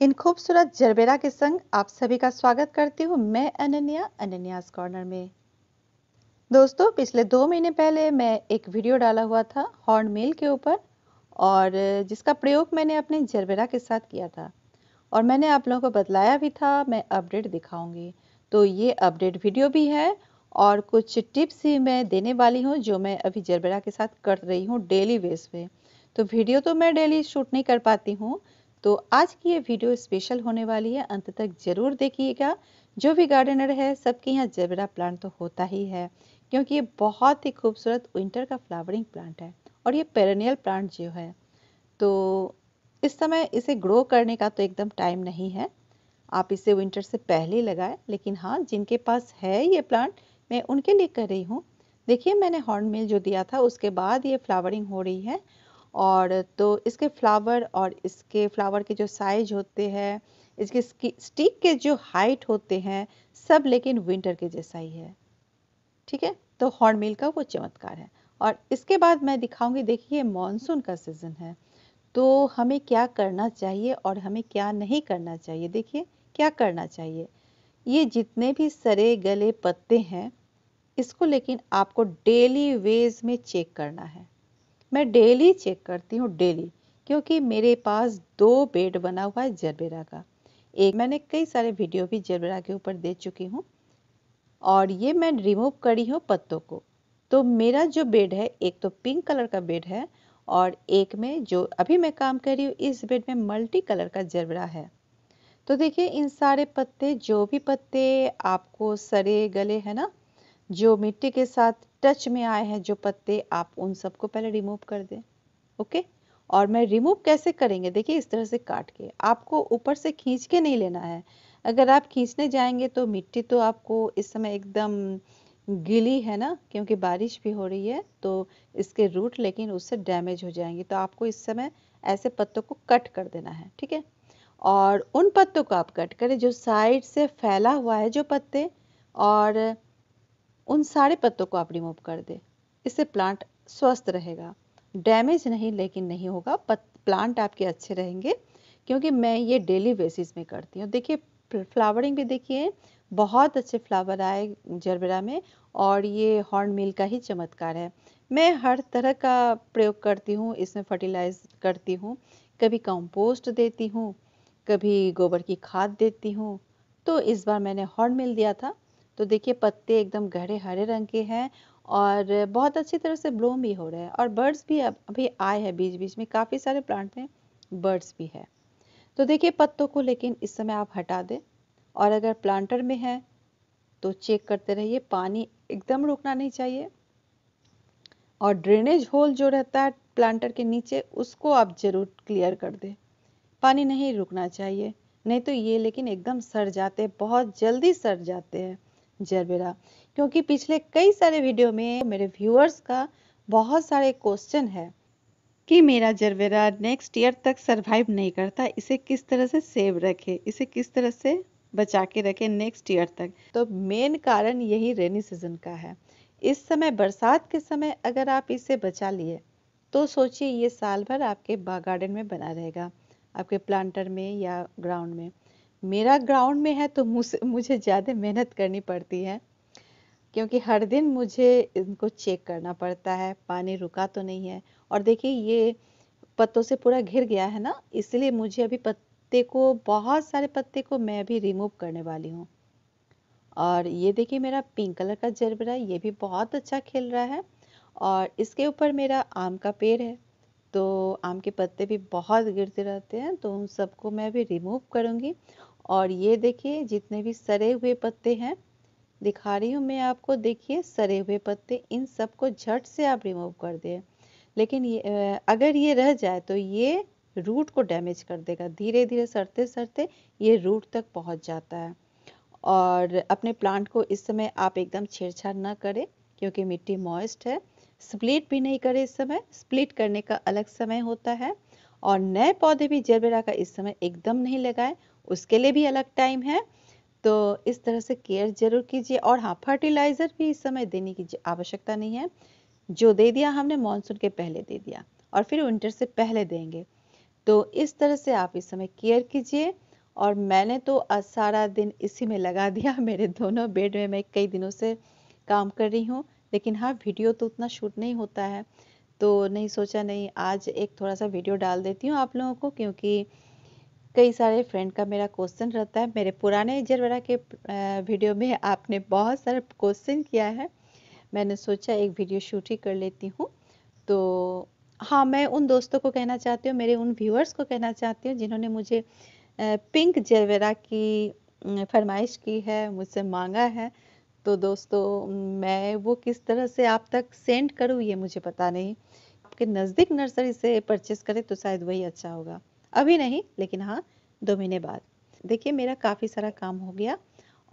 इन खूबसूरत जरबेरा के संग आप सभी का स्वागत करती हूँ मैं अनन्या अनन्यास कॉर्नर में दोस्तों पिछले दो महीने पहले मैं एक वीडियो डाला हुआ था हॉर्न मिल के ऊपर और जिसका प्रयोग मैंने अपने जरबेरा के साथ किया था और मैंने आप लोगों को बतलाया भी था मैं अपडेट दिखाऊंगी तो ये अपडेट वीडियो भी है और कुछ टिप्स ही मैं देने वाली हूँ जो मैं अभी जरबेरा के साथ कर रही हूँ डेली बेस पे तो वीडियो तो मैं डेली शूट नहीं कर पाती हूँ तो आज की ये वीडियो स्पेशल होने वाली है अंत तक जरूर देखिएगा जो भी गार्डनर है सबके यहाँ जबरा प्लांट तो होता ही है क्योंकि ये बहुत ही खूबसूरत विंटर का फ्लावरिंग प्लांट है और ये पेरेनियल प्लांट जो है तो इस समय इसे ग्रो करने का तो एकदम टाइम नहीं है आप इसे विंटर से पहले लगाएं लेकिन हाँ जिनके पास है ये प्लांट मैं उनके लिए कर रही हूँ देखिए मैंने हॉर्न मिल जो दिया था उसके बाद ये फ्लावरिंग हो रही है और तो इसके फ्लावर और इसके फ्लावर के जो साइज होते हैं इसके स्टिक के जो हाइट होते हैं सब लेकिन विंटर के जैसा ही है ठीक है तो हॉर्नमिल का वो चमत्कार है और इसके बाद मैं दिखाऊंगी देखिए मानसून का सीज़न है तो हमें क्या करना चाहिए और हमें क्या नहीं करना चाहिए देखिए क्या करना चाहिए ये जितने भी सरे गले पत्ते हैं इसको लेकिन आपको डेली वेज में चेक करना है मैं डेली चेक करती हूँ डेली क्योंकि मेरे पास दो बेड बना हुआ है जरबेरा का एक मैंने कई सारे वीडियो भी जरबेरा के ऊपर दे चुकी हूँ और ये मैं रिमूव करी हूँ पत्तों को तो मेरा जो बेड है एक तो पिंक कलर का बेड है और एक में जो अभी मैं काम कर रही हूँ इस बेड में मल्टी कलर का जरबरा है तो देखिए इन सारे पत्ते जो भी पत्ते आपको सरे गले है ना जो मिट्टी के साथ टच में आए हैं जो पत्ते आप उन सबको पहले रिमूव कर दें ओके और मैं रिमूव कैसे करेंगे देखिए इस तरह से काट के आपको ऊपर से खींच के नहीं लेना है अगर आप खींचने जाएंगे तो मिट्टी तो आपको इस समय एकदम गीली है ना क्योंकि बारिश भी हो रही है तो इसके रूट लेकिन उससे डैमेज हो जाएंगे तो आपको इस समय ऐसे पत्तों को कट कर देना है ठीक है और उन पत्तों को आप कट करें जो साइड से फैला हुआ है जो पत्ते और उन सारे पत्तों को आप रिमूव कर दे इससे प्लांट स्वस्थ रहेगा डैमेज नहीं लेकिन नहीं होगा प्लांट आपके अच्छे रहेंगे क्योंकि मैं ये डेली बेसिस में करती हूँ देखिए फ्लावरिंग भी देखिए बहुत अच्छे फ्लावर आए जरबरा में और ये हॉर्न मिल का ही चमत्कार है मैं हर तरह का प्रयोग करती हूँ इसमें फर्टिलाइज करती हूँ कभी कंपोस्ट देती हूँ कभी गोबर की खाद देती हूँ तो इस बार मैंने हॉर्न मिल दिया था तो देखिए पत्ते एकदम गहरे हरे रंग के हैं और बहुत अच्छी तरह से ब्लूम भी हो रहा है और बर्ड्स भी अब अभी आए हैं बीच बीच में काफ़ी सारे प्लांट में बर्ड्स भी है तो देखिए पत्तों को लेकिन इस समय आप हटा दें और अगर प्लांटर में है तो चेक करते रहिए पानी एकदम रुकना नहीं चाहिए और ड्रेनेज होल जो रहता है प्लांटर के नीचे उसको आप जरूर क्लियर कर दें पानी नहीं रुकना चाहिए नहीं तो ये लेकिन एकदम सड़ जाते हैं बहुत जल्दी सड़ जाते हैं जरबेरा क्योंकि पिछले कई सारे वीडियो में मेरे व्यूअर्स का बहुत सारे क्वेश्चन है कि मेरा जरबेरा नेक्स्ट ईयर तक सरवाइव नहीं करता इसे किस तरह से सेव रखे इसे किस तरह से बचा के रखे नेक्स्ट ईयर तक तो मेन कारण यही रेनी सीजन का है इस समय बरसात के समय अगर आप इसे बचा लिए तो सोचिए ये साल भर आपके गार्डन में बना रहेगा आपके प्लांटर में या ग्राउंड में मेरा ग्राउंड में है तो मुझे ज़्यादा मेहनत करनी पड़ती है क्योंकि हर दिन मुझे इनको चेक करना पड़ता है पानी रुका तो नहीं है और देखिए ये पत्तों से पूरा घिर गया है ना इसलिए मुझे अभी पत्ते को बहुत सारे पत्ते को मैं अभी रिमूव करने वाली हूँ और ये देखिए मेरा पिंक कलर का जरबरा ये भी बहुत अच्छा खिल रहा है और इसके ऊपर मेरा आम का पेड़ है तो आम के पत्ते भी बहुत गिरते रहते हैं तो उन सबको मैं भी रिमूव करूँगी और ये देखिए जितने भी सरे हुए पत्ते हैं दिखा रही हूँ मैं आपको देखिए सरे हुए पत्ते इन सबको झट से आप रिमूव कर दें लेकिन ये अगर ये रह जाए तो ये रूट को डैमेज कर देगा धीरे धीरे सरते सरते ये रूट तक पहुँच जाता है और अपने प्लांट को इस समय आप एकदम छेड़छाड़ ना करें क्योंकि मिट्टी मॉइस्ट है स्प्लिट भी नहीं करें इस समय स्प्लिट करने का अलग समय होता है और नए पौधे भी जरबेरा का इस समय एकदम नहीं लगाएं उसके लिए भी अलग टाइम है तो इस तरह से केयर जरूर कीजिए और हाँ फर्टिलाइज़र भी इस समय देने की आवश्यकता नहीं है जो दे दिया हमने मानसून के पहले दे दिया और फिर विंटर से पहले देंगे तो इस तरह से आप इस समय केयर कीजिए और मैंने तो सारा दिन इसी में लगा दिया मेरे दोनों बेड में मैं कई दिनों से काम कर रही हूँ लेकिन हाँ वीडियो तो उतना शूट नहीं होता है तो नहीं सोचा नहीं आज एक थोड़ा सा वीडियो डाल देती हूँ आप लोगों को क्योंकि कई सारे फ्रेंड का मेरा क्वेश्चन रहता है मेरे पुराने जरवरा के वीडियो में आपने बहुत सारे क्वेश्चन किया है मैंने सोचा एक वीडियो शूट ही कर लेती हूँ तो हाँ मैं उन दोस्तों को कहना चाहती हूँ मेरे उन व्यूअर्स को कहना चाहती हूँ जिन्होंने मुझे पिंक जरवेरा की फरमाइश की है मुझसे मांगा है तो दोस्तों मैं वो किस तरह से आप तक सेंड करूँ ये मुझे पता नहीं आपके नज़दीक नर्सरी से परचेस करें तो शायद वही अच्छा होगा अभी नहीं लेकिन हाँ दो महीने बाद देखिए मेरा काफ़ी सारा काम हो गया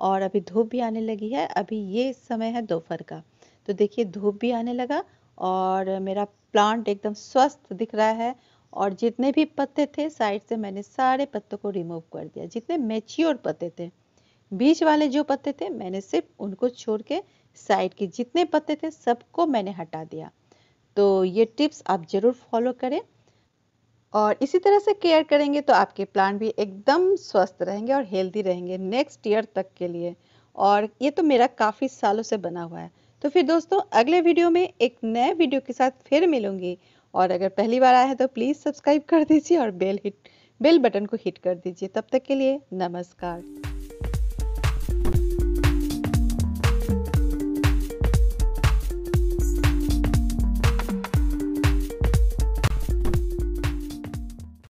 और अभी धूप भी आने लगी है अभी ये समय है दोपहर का तो देखिए धूप भी आने लगा और मेरा प्लांट एकदम स्वस्थ दिख रहा है और जितने भी पत्ते थे साइड से मैंने सारे पत्तों को रिमूव कर दिया जितने मेच्योर पत्ते थे बीच वाले जो पत्ते थे मैंने सिर्फ उनको छोड़ के साइड के जितने पत्ते थे सबको मैंने हटा दिया तो ये टिप्स आप ज़रूर फॉलो करें और इसी तरह से केयर करेंगे तो आपके प्लांट भी एकदम स्वस्थ रहेंगे और हेल्दी रहेंगे नेक्स्ट ईयर तक के लिए और ये तो मेरा काफ़ी सालों से बना हुआ है तो फिर दोस्तों अगले वीडियो में एक नए वीडियो के साथ फिर मिलूंगी और अगर पहली बार आया है तो प्लीज़ सब्सक्राइब कर दीजिए और बेल हिट बेल बटन को हिट कर दीजिए तब तक के लिए नमस्कार